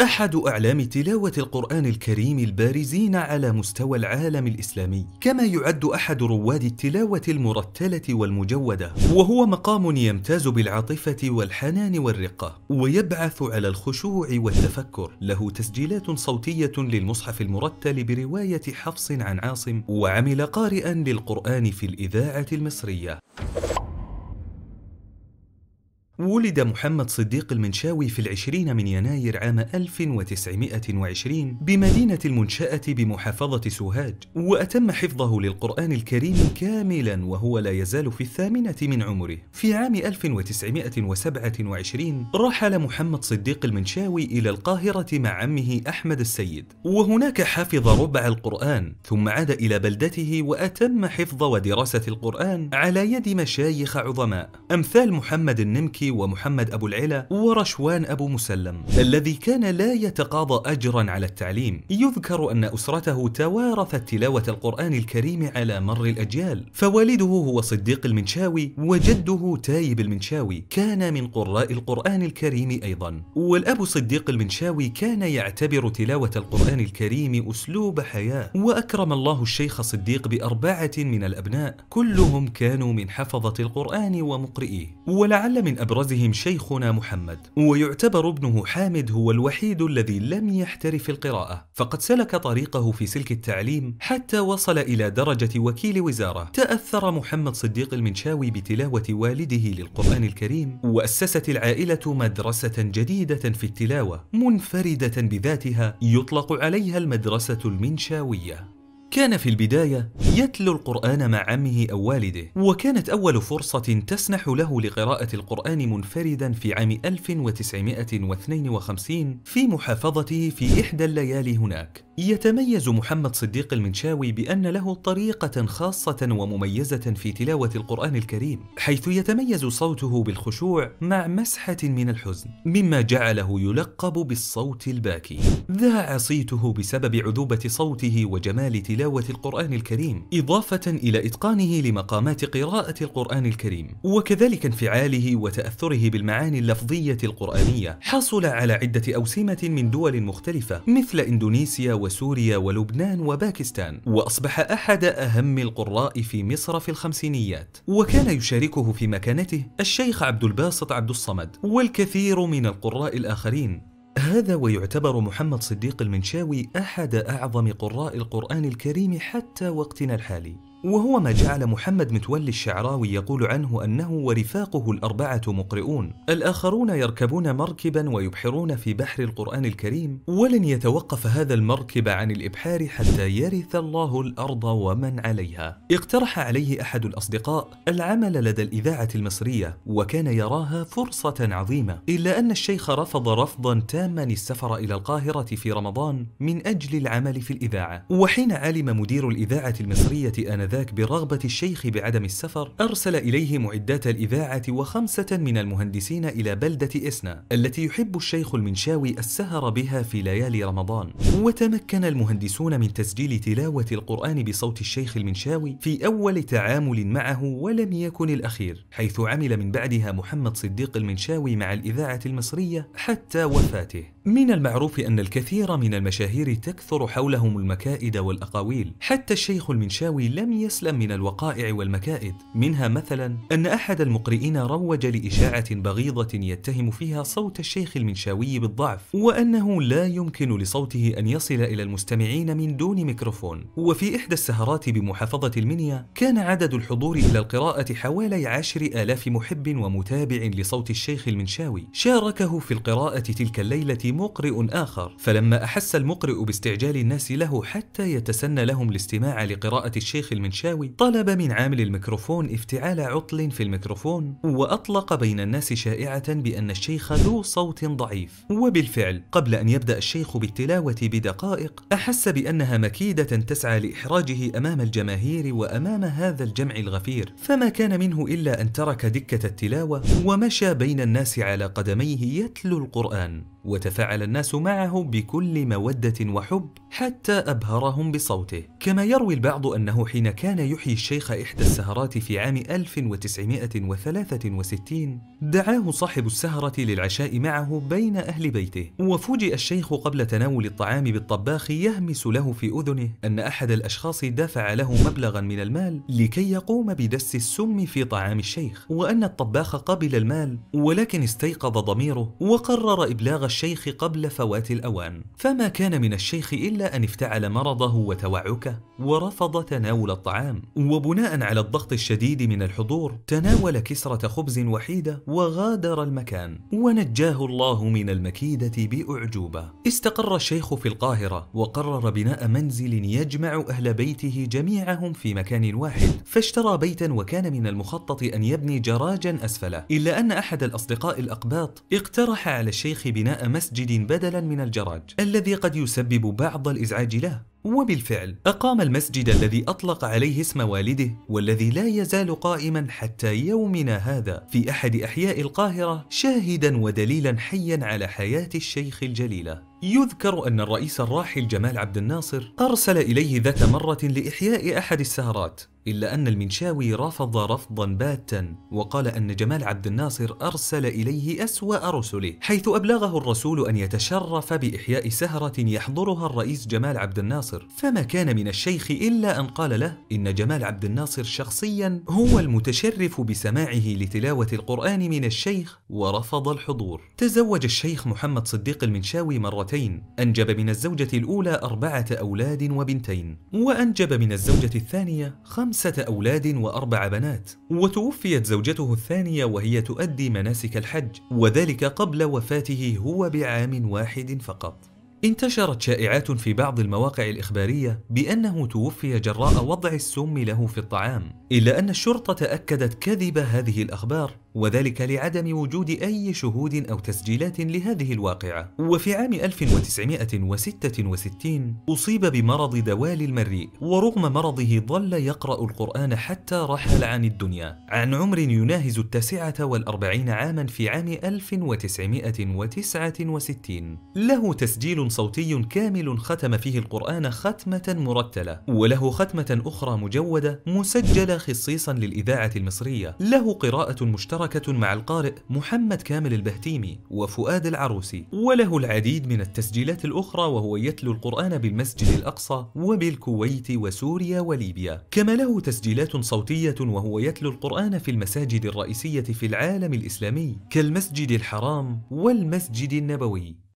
أحد أعلام تلاوة القرآن الكريم البارزين على مستوى العالم الإسلامي، كما يعد أحد رواد التلاوة المرتلة والمجودة، وهو مقام يمتاز بالعاطفة والحنان والرقة، ويبعث على الخشوع والتفكر، له تسجيلات صوتية للمصحف المرتل برواية حفص عن عاصم، وعمل قارئًا للقرآن في الإذاعة المصرية. ولد محمد صديق المنشاوي في العشرين من يناير عام 1920 بمدينة المنشأة بمحافظة سوهاج وأتم حفظه للقرآن الكريم كاملا وهو لا يزال في الثامنة من عمره في عام 1927 رحل محمد صديق المنشاوي إلى القاهرة مع عمه أحمد السيد وهناك حفظ ربع القرآن ثم عاد إلى بلدته وأتم حفظ ودراسة القرآن على يد مشايخ عظماء أمثال محمد النمكي ومحمد أبو العلا ورشوان أبو مسلم الذي كان لا يتقاضى أجرا على التعليم يذكر أن أسرته توارثت تلاوة القرآن الكريم على مر الأجيال فوالده هو صديق المنشاوي وجده تايب المنشاوي كان من قراء القرآن الكريم أيضا والأب صديق المنشاوي كان يعتبر تلاوة القرآن الكريم أسلوب حياة وأكرم الله الشيخ صديق بأربعة من الأبناء كلهم كانوا من حفظة القرآن ومقرئيه ولعل من أبرز أبرزهم شيخنا محمد ويعتبر ابنه حامد هو الوحيد الذي لم يحترف القراءة فقد سلك طريقه في سلك التعليم حتى وصل إلى درجة وكيل وزارة تأثر محمد صديق المنشاوي بتلاوة والده للقرآن الكريم وأسست العائلة مدرسة جديدة في التلاوة منفردة بذاتها يطلق عليها المدرسة المنشاوية كان في البداية يتلو القرآن مع عمه أو والده وكانت أول فرصة تسنح له لقراءة القرآن منفردا في عام 1952 في محافظته في إحدى الليالي هناك يتميز محمد صديق المنشاوي بأن له طريقة خاصة ومميزة في تلاوة القرآن الكريم، حيث يتميز صوته بالخشوع مع مسحة من الحزن، مما جعله يلقب بالصوت الباكي. ذاع صيته بسبب عذوبة صوته وجمال تلاوة القرآن الكريم، إضافة إلى إتقانه لمقامات قراءة القرآن الكريم، وكذلك انفعاله وتأثره بالمعاني اللفظية القرآنية. حصل على عدة أوسمة من دول مختلفة مثل إندونيسيا وسوريا ولبنان وباكستان وأصبح أحد أهم القراء في مصر في الخمسينيات وكان يشاركه في مكانته الشيخ عبد الباسط عبد الصمد والكثير من القراء الآخرين هذا ويعتبر محمد صديق المنشاوي أحد أعظم قراء القرآن الكريم حتى وقتنا الحالي وهو ما جعل محمد متولي الشعراوي يقول عنه أنه ورفاقه الأربعة مقرئون الآخرون يركبون مركبا ويبحرون في بحر القرآن الكريم ولن يتوقف هذا المركب عن الإبحار حتى يرث الله الأرض ومن عليها اقترح عليه أحد الأصدقاء العمل لدى الإذاعة المصرية وكان يراها فرصة عظيمة إلا أن الشيخ رفض رفضا تاما السفر إلى القاهرة في رمضان من أجل العمل في الإذاعة وحين علم مدير الإذاعة المصرية أن آنذاك برغبة الشيخ بعدم السفر أرسل إليه معدات الإذاعة وخمسة من المهندسين إلى بلدة إسنا التي يحب الشيخ المنشاوي السهر بها في ليالي رمضان وتمكن المهندسون من تسجيل تلاوة القرآن بصوت الشيخ المنشاوي في أول تعامل معه ولم يكن الأخير حيث عمل من بعدها محمد صديق المنشاوي مع الإذاعة المصرية حتى وفاته من المعروف أن الكثير من المشاهير تكثر حولهم المكائد والأقاويل حتى الشيخ المنشاوي لم يسلم من الوقائع والمكائد منها مثلا أن أحد المقرئين روج لإشاعة بغيضة يتهم فيها صوت الشيخ المنشاوي بالضعف وأنه لا يمكن لصوته أن يصل إلى المستمعين من دون ميكروفون وفي إحدى السهرات بمحافظة المنيا كان عدد الحضور إلى القراءة حوالي عشر آلاف محب ومتابع لصوت الشيخ المنشاوي شاركه في القراءة تلك الليلة مقرئ آخر فلما أحس المقرئ باستعجال الناس له حتى يتسنى لهم الاستماع لقراءة الشيخ المنشاوي المنشاوي طلب من عامل الميكروفون افتعال عطل في الميكروفون وأطلق بين الناس شائعة بأن الشيخ ذو صوت ضعيف وبالفعل قبل أن يبدأ الشيخ بالتلاوة بدقائق أحس بأنها مكيدة تسعى لإحراجه أمام الجماهير وأمام هذا الجمع الغفير فما كان منه إلا أن ترك دكة التلاوة ومشى بين الناس على قدميه يتلو القرآن وتفاعل الناس معه بكل مودة وحب حتى أبهرهم بصوته كما يروي البعض أنه حين كان يحيي الشيخ إحدى السهرات في عام 1963 دعاه صاحب السهرة للعشاء معه بين أهل بيته، وفوجئ الشيخ قبل تناول الطعام بالطباخ يهمس له في أذنه أن أحد الأشخاص دفع له مبلغا من المال لكي يقوم بدس السم في طعام الشيخ، وأن الطباخ قبل المال ولكن استيقظ ضميره وقرر إبلاغ الشيخ قبل فوات الأوان، فما كان من الشيخ إلا أن افتعل مرضه وتوعكه، ورفض تناول الطعام، وبناء على الضغط الشديد من الحضور، تناول كسرة خبز وحيدة وغادر المكان ونجاه الله من المكيدة بأعجوبة استقر الشيخ في القاهرة وقرر بناء منزل يجمع أهل بيته جميعهم في مكان واحد فاشترى بيتا وكان من المخطط أن يبني جراجا أسفله إلا أن أحد الأصدقاء الأقباط اقترح على الشيخ بناء مسجد بدلا من الجراج الذي قد يسبب بعض الإزعاج له وبالفعل أقام المسجد الذي أطلق عليه اسم والده والذي لا يزال قائما حتى يومنا هذا في أحد أحياء القاهرة شاهدا ودليلا حيا على حياة الشيخ الجليلة يذكر أن الرئيس الراحل جمال عبد الناصر أرسل إليه ذات مرة لإحياء أحد السهرات إلا أن المنشاوي رفض رفضا باتا وقال أن جمال عبد الناصر أرسل إليه أسوأ رسله حيث أبلغه الرسول أن يتشرف بإحياء سهرة يحضرها الرئيس جمال عبد الناصر فما كان من الشيخ إلا أن قال له إن جمال عبد الناصر شخصيا هو المتشرف بسماعه لتلاوة القرآن من الشيخ ورفض الحضور تزوج الشيخ محمد صديق المنشاوي مرة مرتين أنجب من الزوجة الأولى أربعة أولاد وبنتين وأنجب من الزوجة الثانية خمسة أولاد وأربع بنات وتوفيت زوجته الثانية وهي تؤدي مناسك الحج وذلك قبل وفاته هو بعام واحد فقط انتشرت شائعات في بعض المواقع الإخبارية بأنه توفي جراء وضع السم له في الطعام إلا أن الشرطة أكدت كذب هذه الأخبار وذلك لعدم وجود أي شهود أو تسجيلات لهذه الواقعة وفي عام 1966 أصيب بمرض دوال المريء ورغم مرضه ظل يقرأ القرآن حتى رحل عن الدنيا عن عمر يناهز التاسعة والأربعين عاما في عام 1969 له تسجيل صوتي كامل ختم فيه القرآن ختمة مرتلة وله ختمة أخرى مجودة مسجلة خصيصا للإذاعة المصرية له قراءة مشتركة مشتركة مع القارئ محمد كامل البهتيمي وفؤاد العروسي وله العديد من التسجيلات الأخرى وهو يتلو القرآن بالمسجد الأقصى وبالكويت وسوريا وليبيا كما له تسجيلات صوتية وهو يتلو القرآن في المساجد الرئيسية في العالم الإسلامي كالمسجد الحرام والمسجد النبوي